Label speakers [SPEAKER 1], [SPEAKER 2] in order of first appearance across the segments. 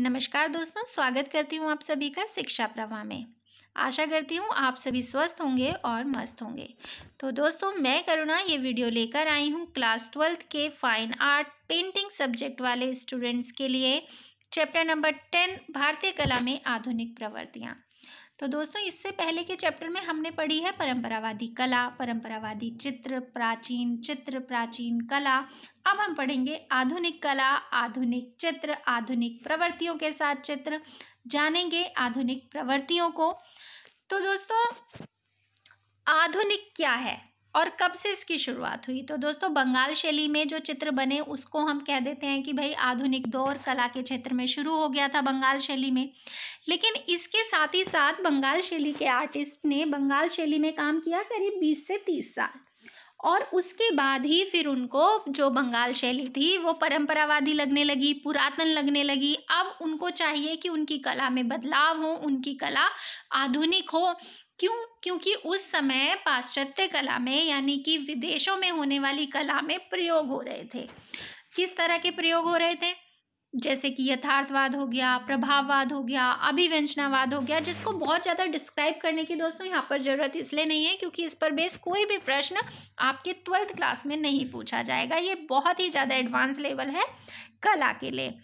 [SPEAKER 1] नमस्कार दोस्तों स्वागत करती हूँ आप सभी का शिक्षा प्रवाह में आशा करती हूँ आप सभी स्वस्थ होंगे और मस्त होंगे तो दोस्तों मैं करुणा ये वीडियो लेकर आई हूँ क्लास ट्वेल्थ के फाइन आर्ट पेंटिंग सब्जेक्ट वाले स्टूडेंट्स के लिए चैप्टर नंबर टेन भारतीय कला में आधुनिक प्रवृत्तियाँ तो दोस्तों इससे पहले के चैप्टर में हमने पढ़ी है परंपरावादी कला परंपरावादी चित्र प्राचीन चित्र प्राचीन कला अब हम पढ़ेंगे आधुनिक कला आधुनिक चित्र आधुनिक प्रवृत्तियों के साथ चित्र जानेंगे आधुनिक प्रवृत्तियों को तो दोस्तों आधुनिक क्या है और कब से इसकी शुरुआत हुई तो दोस्तों बंगाल शैली में जो चित्र बने उसको हम कह देते हैं कि भाई आधुनिक दौर कला के क्षेत्र में शुरू हो गया था बंगाल शैली में लेकिन इसके साथ ही साथ बंगाल शैली के आर्टिस्ट ने बंगाल शैली में काम किया करीब 20 से 30 साल और उसके बाद ही फिर उनको जो बंगाल शैली थी वो परंपरावादी लगने लगी पुरातन लगने लगी अब उनको चाहिए कि उनकी कला में बदलाव हो उनकी कला आधुनिक हो क्यों क्योंकि उस समय पाश्चात्य कला में यानी कि विदेशों में होने वाली कला में प्रयोग हो रहे थे किस तरह के प्रयोग हो रहे थे जैसे कि यथार्थवाद हो गया प्रभाववाद हो गया अभिव्यंजनावाद हो गया जिसको बहुत ज़्यादा डिस्क्राइब करने की दोस्तों यहाँ पर ज़रूरत इसलिए नहीं है क्योंकि इस पर बेस कोई भी प्रश्न आपके ट्वेल्थ क्लास में नहीं पूछा जाएगा ये बहुत ही ज़्यादा एडवांस लेवल है कला के लिए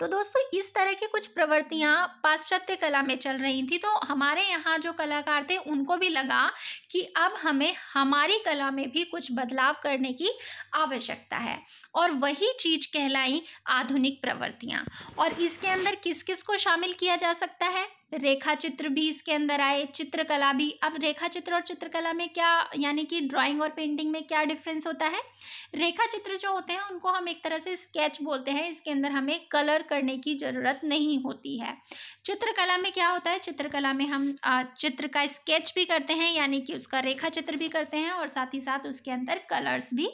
[SPEAKER 1] तो दोस्तों इस तरह की कुछ प्रवृत्तियाँ पाश्चात्य कला में चल रही थी तो हमारे यहाँ जो कलाकार थे उनको भी लगा कि अब हमें हमारी कला में भी कुछ बदलाव करने की आवश्यकता है और वही चीज़ कहलाई आधुनिक प्रवृत्तियाँ और इसके अंदर किस किस को शामिल किया जा सकता है रेखा चित्र भी इसके अंदर आए चित्रकला भी अब रेखा चित्र और चित्रकला में क्या यानी कि ड्राइंग और पेंटिंग में क्या डिफरेंस होता है रेखा चित्र जो होते हैं उनको हम एक तरह से स्केच बोलते हैं इसके अंदर हमें कलर करने की ज़रूरत नहीं होती है चित्रकला में क्या होता है चित्रकला में हम चित्र का स्केच भी करते हैं यानी कि उसका रेखा चित्र भी करते हैं और साथ ही साथ उसके अंदर कलर्स भी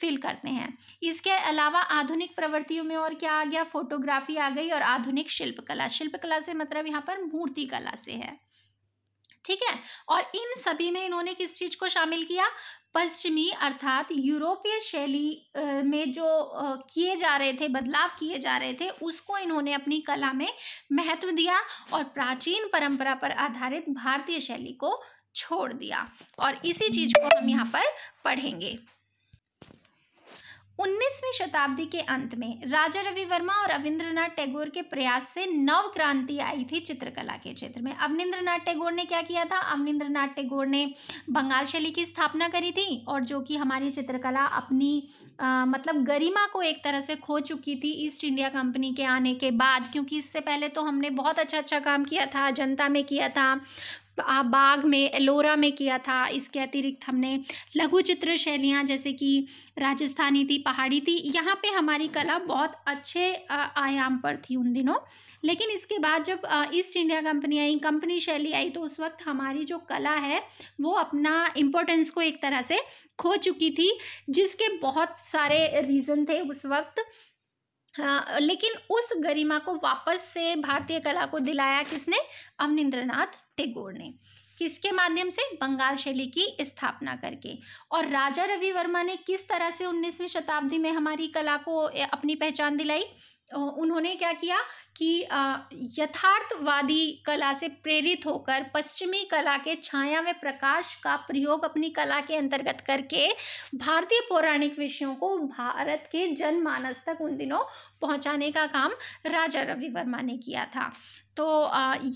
[SPEAKER 1] फिल करते हैं इसके अलावा आधुनिक प्रवृत्तियों में और क्या आ गया फोटोग्राफी आ गई और आधुनिक शिल्पकला शिल्पकला से मतलब यहाँ पर मूर्ति कला से है ठीक है और इन सभी में इन्होंने किस चीज़ को शामिल किया पश्चिमी अर्थात यूरोपीय शैली में जो किए जा रहे थे बदलाव किए जा रहे थे उसको इन्होंने अपनी कला में महत्व दिया और प्राचीन परंपरा पर आधारित भारतीय शैली को छोड़ दिया और इसी चीज़ को हम यहाँ पर पढ़ेंगे 19वीं शताब्दी के अंत में राजा रवि वर्मा और रविंद्रनाथ टैगोर के प्रयास से नव क्रांति आई थी चित्रकला के क्षेत्र में अवनिंद्रनाथ टैगोर ने क्या किया था अवनिंद्रनाथ टैगोर ने बंगाल शैली की स्थापना करी थी और जो कि हमारी चित्रकला अपनी आ, मतलब गरिमा को एक तरह से खो चुकी थी ईस्ट इंडिया कंपनी के आने के बाद क्योंकि इससे पहले तो हमने बहुत अच्छा अच्छा काम किया था जनता में किया था बाग में एलोरा में किया था इसके अतिरिक्त हमने लघु चित्र शैलियाँ जैसे कि राजस्थानी थी पहाड़ी थी यहाँ पे हमारी कला बहुत अच्छे आयाम पर थी उन दिनों लेकिन इसके बाद जब ईस्ट इंडिया कंपनी आई कंपनी शैली आई तो उस वक्त हमारी जो कला है वो अपना इम्पोर्टेंस को एक तरह से खो चुकी थी जिसके बहुत सारे रीज़न थे उस वक्त हाँ, लेकिन उस गरिमा को वापस से भारतीय कला को दिलाया किसने अवनिंद्रनाथ टेगोर ने किसके माध्यम से बंगाल शैली की स्थापना करके और राजा रवि वर्मा ने किस तरह से 19वीं शताब्दी में हमारी कला को अपनी पहचान दिलाई उन्होंने क्या किया कि यथार्थवादी कला से प्रेरित होकर पश्चिमी कला के छाया में प्रकाश का प्रयोग अपनी कला के अंतर्गत करके भारतीय पौराणिक विषयों को भारत के जनमानस तक उन दिनों पहुंचाने का काम राजा रवि वर्मा ने किया था तो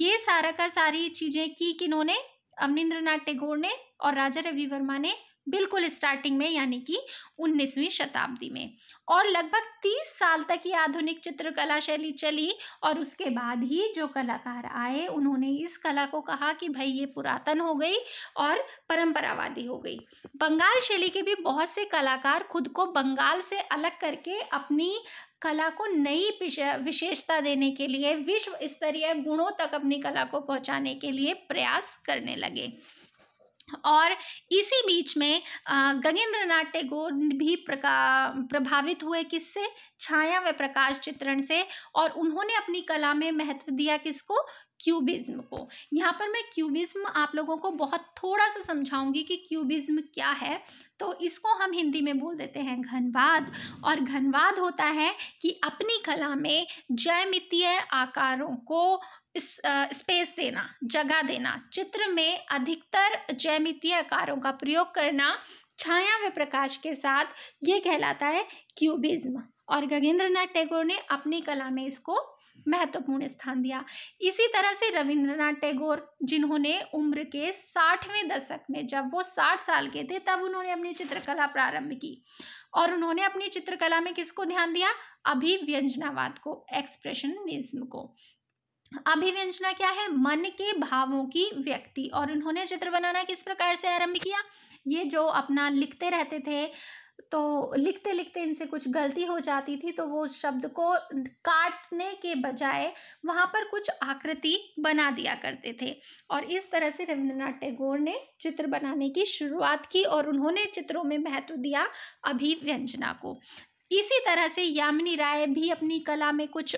[SPEAKER 1] ये सारा का सारी चीज़ें की किन्होंने अमनिंद्र नाथ टैगोर ने और राजा रवि वर्मा ने बिल्कुल स्टार्टिंग में यानी कि 19वीं शताब्दी में और लगभग 30 साल तक ये आधुनिक चित्रकला शैली चली और उसके बाद ही जो कलाकार आए उन्होंने इस कला को कहा कि भाई ये पुरातन हो गई और परंपरावादी हो गई बंगाल शैली के भी बहुत से कलाकार खुद को बंगाल से अलग करके अपनी कला को नई विशेषता देने के लिए विश्व स्तरीय गुणों तक अपनी कला को पहुँचाने के लिए प्रयास करने लगे और इसी बीच में गगेंद्र नाथ टैगोर भी प्रका प्रभावित हुए किससे छाया व प्रकाश चित्रण से और उन्होंने अपनी कला में महत्व दिया किसको क्यूबिज्म को यहाँ पर मैं क्यूबिज्म आप लोगों को बहुत थोड़ा सा समझाऊंगी कि क्यूबिज्म क्या है तो इसको हम हिंदी में बोल देते हैं घनवाद और घनवाद होता है कि अपनी कला में जैमितीय आकारों को स्पेस देना जगह देना चित्र में अधिकतर जैमितीय आकारों का प्रयोग करना छाया व प्रकाश के साथ ये कहलाता है क्यूबिज्म और गगेंद्रनाथ टैगोर ने अपनी कला में इसको महत्वपूर्ण स्थान दिया इसी तरह से रविंद्रनाथ टैगोर जिन्होंने उम्र के साठवें दशक में जब वो साठ साल के थे तब उन्होंने अपनी चित्रकला प्रारंभ की और उन्होंने अपनी चित्रकला में किसको ध्यान दिया अभी व्यंजनावाद को एक्सप्रेशनिज्म को अभिव्यंजना क्या है मन के भावों की व्यक्ति और इन्होंने चित्र बनाना किस प्रकार से आरंभ किया ये जो अपना लिखते रहते थे तो लिखते लिखते इनसे कुछ गलती हो जाती थी तो वो शब्द को काटने के बजाय वहाँ पर कुछ आकृति बना दिया करते थे और इस तरह से रविंद्रनाथ टैगोर ने चित्र बनाने की शुरुआत की और उन्होंने चित्रों में महत्व दिया अभिव्यंजना को इसी तरह से यामिनी राय भी अपनी कला में कुछ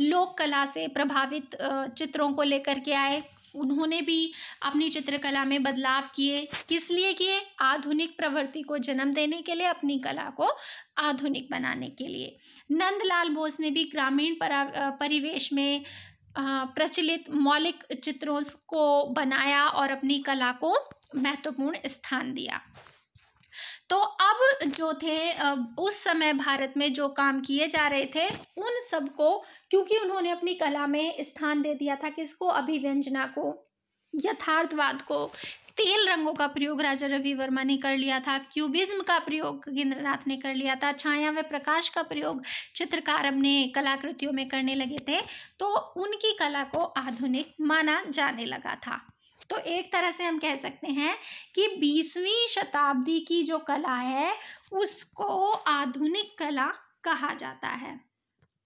[SPEAKER 1] लोक कला से प्रभावित चित्रों को लेकर के आए उन्होंने भी अपनी चित्रकला में बदलाव किए किस लिए किए आधुनिक प्रवृत्ति को जन्म देने के लिए अपनी कला को आधुनिक बनाने के लिए नंदलाल बोस ने भी ग्रामीण परिवेश में प्रचलित मौलिक चित्रों को बनाया और अपनी कला को महत्वपूर्ण स्थान दिया तो अब जो थे उस समय भारत में जो काम किए जा रहे थे उन सबको क्योंकि उन्होंने अपनी कला में स्थान दे दिया था किसको अभिव्यंजना को यथार्थवाद को तेल रंगों का प्रयोग राजा रवि वर्मा ने कर लिया था क्यूबिज्म का प्रयोग नाथ ने कर लिया था छाया व प्रकाश का प्रयोग चित्रकार अपने कलाकृतियों में करने लगे थे तो उनकी कला को आधुनिक माना जाने लगा था तो एक तरह से हम कह सकते हैं कि बीसवीं शताब्दी की जो कला है उसको आधुनिक कला कहा जाता है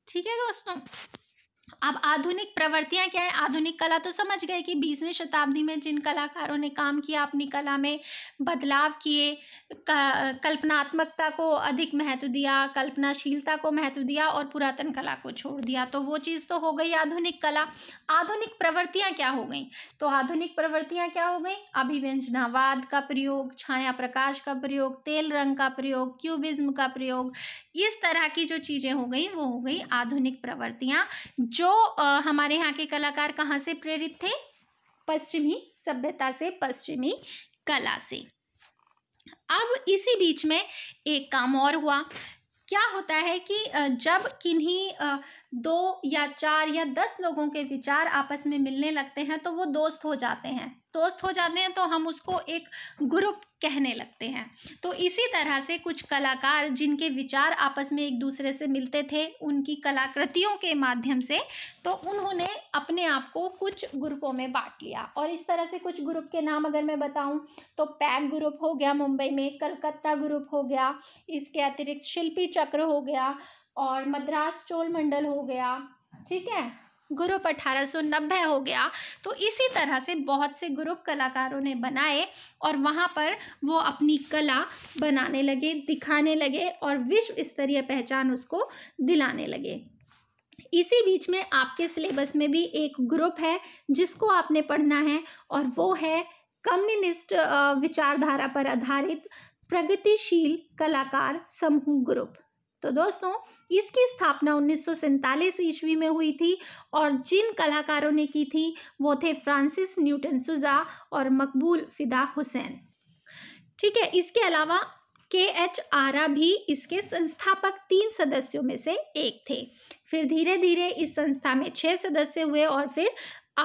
[SPEAKER 1] ठीक है दोस्तों अब आधुनिक प्रवृत्तियाँ क्या है आधुनिक कला तो समझ गए कि बीसवीं शताब्दी में जिन कलाकारों ने काम किया अपनी कला में बदलाव किए कल्पनात्मकता को अधिक महत्व दिया कल्पनाशीलता को महत्व दिया और पुरातन कला को छोड़ दिया तो वो चीज़ तो हो गई आधुनिक कला आधुनिक प्रवृत्तियाँ क्या हो गई तो आधुनिक प्रवृत्तियाँ क्या हो गई अभिव्यंजनावाद का प्रयोग छाया प्रकाश का प्रयोग तेल रंग का प्रयोग क्यूबिज्म का प्रयोग इस तरह की जो चीज़ें हो गई वो हो गई आधुनिक प्रवृत्तियाँ जो आ, हमारे यहाँ के कलाकार कहाँ से प्रेरित थे पश्चिमी सभ्यता से पश्चिमी कला से अब इसी बीच में एक काम और हुआ क्या होता है कि जब किन्हीं दो या चार या दस लोगों के विचार आपस में मिलने लगते हैं तो वो दोस्त हो जाते हैं दोस्त हो जाते हैं तो हम उसको एक ग्रुप कहने लगते हैं तो इसी तरह से कुछ कलाकार जिनके विचार आपस में एक दूसरे से मिलते थे उनकी कलाकृतियों के माध्यम से तो उन्होंने अपने आप को कुछ ग्रुपों में बांट लिया और इस तरह से कुछ ग्रुप के नाम अगर मैं बताऊं तो पैक ग्रुप हो गया मुंबई में कलकत्ता ग्रुप हो गया इसके अतिरिक्त शिल्पी चक्र हो गया और मद्रास चोल मंडल हो गया ठीक है ग्रुप 1890 हो गया तो इसी तरह से बहुत से ग्रुप कलाकारों ने बनाए और वहाँ पर वो अपनी कला बनाने लगे दिखाने लगे और विश्व स्तरीय पहचान उसको दिलाने लगे इसी बीच में आपके सिलेबस में भी एक ग्रुप है जिसको आपने पढ़ना है और वो है कम्युनिस्ट विचारधारा पर आधारित प्रगतिशील कलाकार समूह ग्रुप तो दोस्तों इसकी स्थापना उन्नीस ईस्वी में हुई थी और जिन कलाकारों ने की थी वो थे फ्रांसिस न्यूटन सुजा और मकबूल फिदा हुसैन ठीक है इसके अलावा के एच आरा भी इसके संस्थापक तीन सदस्यों में से एक थे फिर धीरे धीरे इस संस्था में छः सदस्य हुए और फिर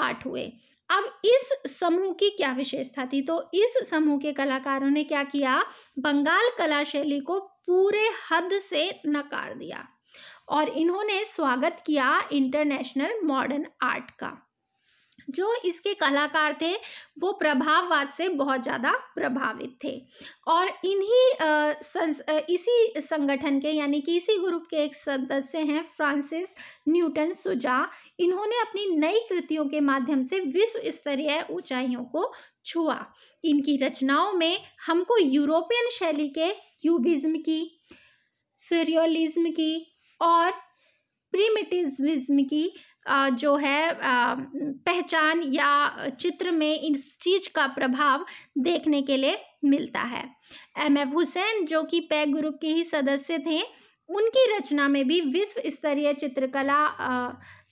[SPEAKER 1] आठ हुए अब इस समूह की क्या विशेषता थी तो इस समूह के कलाकारों ने क्या किया बंगाल कला शैली को पूरे हद से नकार दिया और इन्होंने स्वागत किया इंटरनेशनल मॉडर्न आर्ट का जो इसके कलाकार थे वो प्रभाववाद से बहुत ज़्यादा प्रभावित थे और इन्हीं इसी संगठन के यानी कि इसी ग्रुप के एक सदस्य हैं फ्रांसिस न्यूटन सुजा इन्होंने अपनी नई कृतियों के माध्यम से विश्व स्तरीय ऊंचाइयों को छुआ इनकी रचनाओं में हमको यूरोपियन शैली के क्यूबिज्म की सीरियलिज्म की और प्रीमिटिविज्म की जो है पहचान या चित्र में इस चीज़ का प्रभाव देखने के लिए मिलता है एम एफ हुसैन जो कि पैक ग्रुप के ही सदस्य थे उनकी रचना में भी विश्व स्तरीय चित्रकला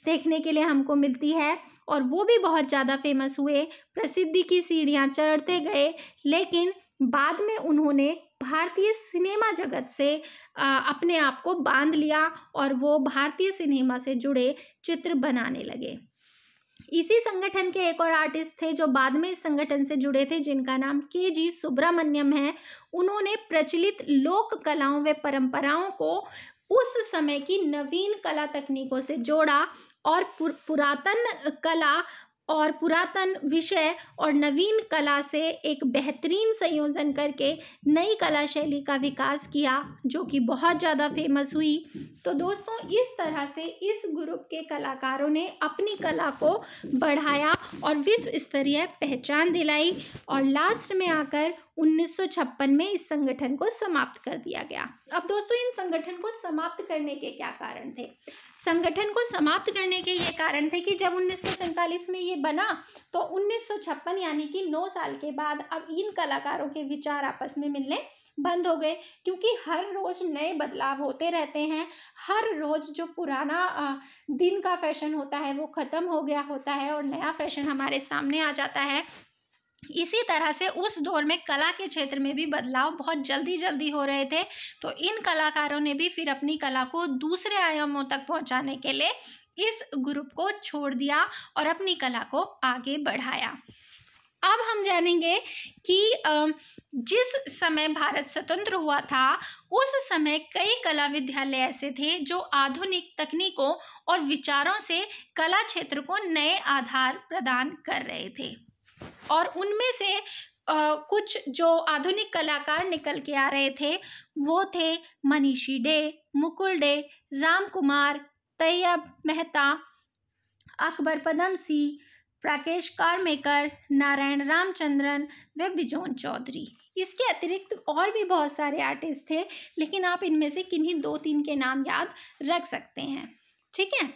[SPEAKER 1] देखने के लिए हमको मिलती है और वो भी बहुत ज़्यादा फेमस हुए प्रसिद्धि की सीढ़ियाँ चढ़ते गए लेकिन बाद में उन्होंने भारतीय सिनेमा जगत से अपने आप को बांध लिया और वो भारतीय सिनेमा से जुड़े चित्र बनाने लगे इसी संगठन के एक और आर्टिस्ट थे जो बाद में इस संगठन से जुड़े थे जिनका नाम के जी सुब्रमण्यम है उन्होंने प्रचलित लोक कलाओं व परंपराओं को उस समय की नवीन कला तकनीकों से जोड़ा और पुरातन कला और पुरातन विषय और नवीन कला से एक बेहतरीन संयोजन करके नई कला शैली का विकास किया जो कि बहुत ज़्यादा फेमस हुई तो दोस्तों इस तरह से इस ग्रुप के कलाकारों ने अपनी कला को बढ़ाया और विश्व स्तरीय पहचान दिलाई और लास्ट में आकर 1956 में इस संगठन को समाप्त कर दिया गया अब दोस्तों इन संगठन को समाप्त करने के क्या कारण थे संगठन को समाप्त करने के ये कारण थे कि जब उन्नीस में ये बना तो उन्नीस यानी कि 9 साल के बाद अब इन कलाकारों के विचार आपस में मिलने बंद हो गए क्योंकि हर रोज़ नए बदलाव होते रहते हैं हर रोज़ जो पुराना दिन का फैशन होता है वो ख़त्म हो गया होता है और नया फैशन हमारे सामने आ जाता है इसी तरह से उस दौर में कला के क्षेत्र में भी बदलाव बहुत जल्दी जल्दी हो रहे थे तो इन कलाकारों ने भी फिर अपनी कला को दूसरे आयामों तक पहुंचाने के लिए इस ग्रुप को छोड़ दिया और अपनी कला को आगे बढ़ाया अब हम जानेंगे कि जिस समय भारत स्वतंत्र हुआ था उस समय कई कला विद्यालय ऐसे थे जो आधुनिक तकनीकों और विचारों से कला क्षेत्र को नए आधार प्रदान कर रहे थे और उनमें से आ, कुछ जो आधुनिक कलाकार निकल के आ रहे थे वो थे मनीषी डे मुकुल डे राम कुमार तैयब मेहता अकबर पदम सिंह प्राकेश कारमेकर नारायण रामचंद्रन व बिजोन चौधरी इसके अतिरिक्त और भी बहुत सारे आर्टिस्ट थे लेकिन आप इनमें से किन्हीं दो तीन के नाम याद रख सकते हैं ठीक है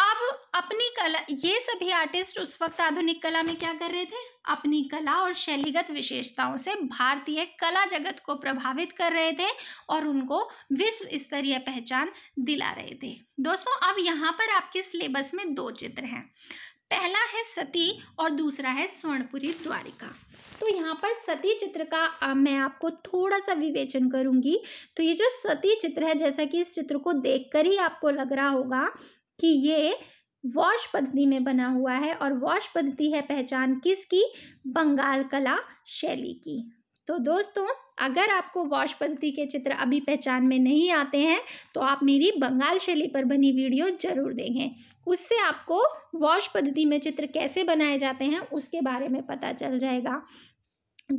[SPEAKER 1] अब अपनी कला ये सभी आर्टिस्ट उस वक्त आधुनिक कला में क्या कर रहे थे अपनी कला और शैलीगत विशेषताओं से भारतीय कला जगत को प्रभावित कर रहे थे और उनको विश्व स्तरीय पहचान दिला रहे थे दोस्तों अब यहाँ पर आपके सिलेबस में दो चित्र हैं पहला है सती और दूसरा है स्वर्णपुरी द्वारिका तो यहाँ पर सती चित्र का आ, मैं आपको थोड़ा सा विवेचन करूँगी तो ये जो सती चित्र है जैसा कि इस चित्र को देखकर ही आपको लग रहा होगा कि ये वॉश पद्धति में बना हुआ है और वॉश पद्धति है पहचान किसकी बंगाल कला शैली की तो दोस्तों अगर आपको वॉश पद्धति के चित्र अभी पहचान में नहीं आते हैं तो आप मेरी बंगाल शैली पर बनी वीडियो जरूर देखें उससे आपको वॉश पद्धति में चित्र कैसे बनाए जाते हैं उसके बारे में पता चल जाएगा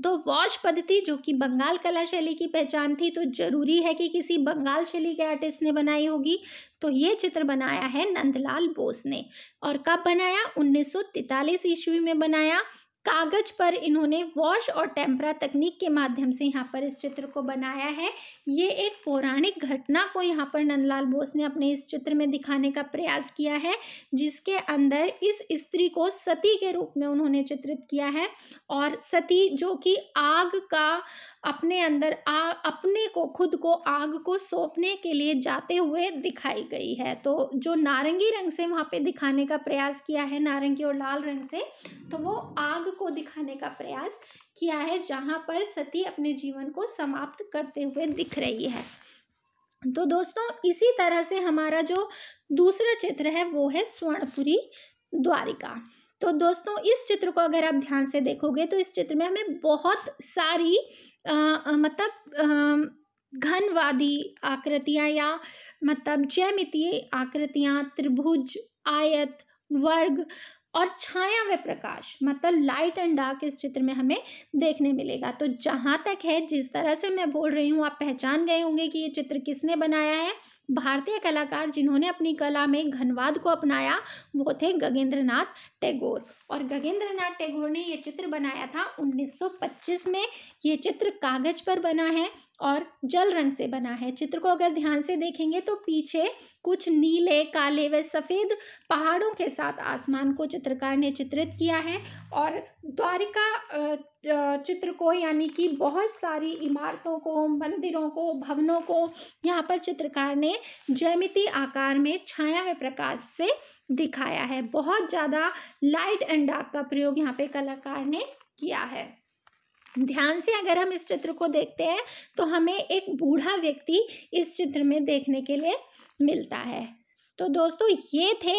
[SPEAKER 1] तो वॉश पद्धति जो कि बंगाल कला शैली की पहचान थी तो जरूरी है कि किसी बंगाल शैली के आर्टिस्ट ने बनाई होगी तो ये चित्र बनाया है नंदलाल बोस ने और कब बनाया 1943 ईस्वी में बनाया कागज पर इन्होंने वॉश और टेम्परा तकनीक के माध्यम से यहाँ पर इस चित्र को बनाया है ये एक पौराणिक घटना को यहाँ पर नंदलाल बोस ने अपने इस चित्र में दिखाने का प्रयास किया है जिसके अंदर इस स्त्री को सती के रूप में उन्होंने चित्रित किया है और सती जो कि आग का अपने अंदर आ अपने को खुद को आग को सौंपने के लिए जाते हुए दिखाई गई है तो जो नारंगी रंग से वहाँ पे दिखाने का प्रयास किया है नारंगी और लाल रंग से तो वो आग को दिखाने का प्रयास किया है जहाँ पर सती अपने जीवन को समाप्त करते हुए दिख रही है तो दोस्तों इसी तरह से हमारा जो दूसरा चित्र है वो है स्वर्णपुरी द्वारिका तो दोस्तों इस चित्र को अगर आप ध्यान से देखोगे तो इस चित्र में हमें बहुत सारी आ, मतलब घनवादी आकृतियां या मतलब जयमितीय आकृतियां त्रिभुज आयत वर्ग और छाया व प्रकाश मतलब लाइट एंड डार्क इस चित्र में हमें देखने मिलेगा तो जहाँ तक है जिस तरह से मैं बोल रही हूँ आप पहचान गए होंगे कि ये चित्र किसने बनाया है भारतीय कलाकार जिन्होंने अपनी कला में घनवाद को अपनाया वो थे गगेंद्र नाथ टैगोर और गगेंद्रनाथ टैगोर ने यह चित्र बनाया था 1925 में ये चित्र कागज पर बना है और जल रंग से बना है चित्र को अगर ध्यान से देखेंगे तो पीछे कुछ नीले काले व सफ़ेद पहाड़ों के साथ आसमान को चित्रकार ने चित्रित किया है और द्वारिका चित्र को यानी कि बहुत सारी इमारतों को मंदिरों को भवनों को यहाँ पर चित्रकार ने जैमिति आकार में छाया व प्रकाश से दिखाया है बहुत ज़्यादा लाइट एंड डार्क का प्रयोग यहाँ पे कलाकार ने किया है ध्यान से अगर हम इस चित्र को देखते हैं तो हमें एक बूढ़ा व्यक्ति इस चित्र में देखने के लिए मिलता है तो दोस्तों ये थे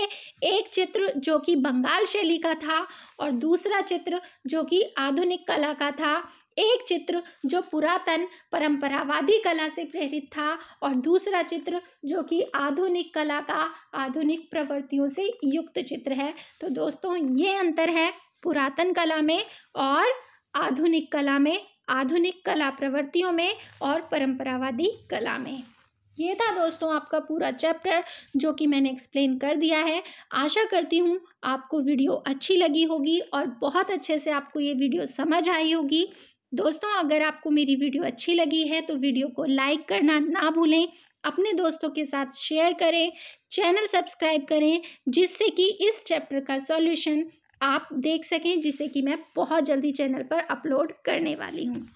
[SPEAKER 1] एक चित्र जो कि बंगाल शैली का था और दूसरा चित्र जो कि आधुनिक कला का था एक चित्र जो पुरातन परंपरावादी कला से प्रेरित था और दूसरा चित्र जो कि आधुनिक कला का आधुनिक प्रवृत्तियों से युक्त चित्र है तो दोस्तों ये अंतर है पुरातन कला में और आधुनिक कला में आधुनिक कला प्रवृत्तियों में और परंपरावादी कला में ये था दोस्तों आपका पूरा चैप्टर जो कि मैंने एक्सप्लेन कर दिया है आशा करती हूँ आपको वीडियो अच्छी लगी होगी और बहुत अच्छे से आपको ये वीडियो समझ आई होगी दोस्तों अगर आपको मेरी वीडियो अच्छी लगी है तो वीडियो को लाइक करना ना भूलें अपने दोस्तों के साथ शेयर करें चैनल सब्सक्राइब करें जिससे कि इस चैप्टर का सॉल्यूशन आप देख सकें जिसे कि मैं बहुत जल्दी चैनल पर अपलोड करने वाली हूँ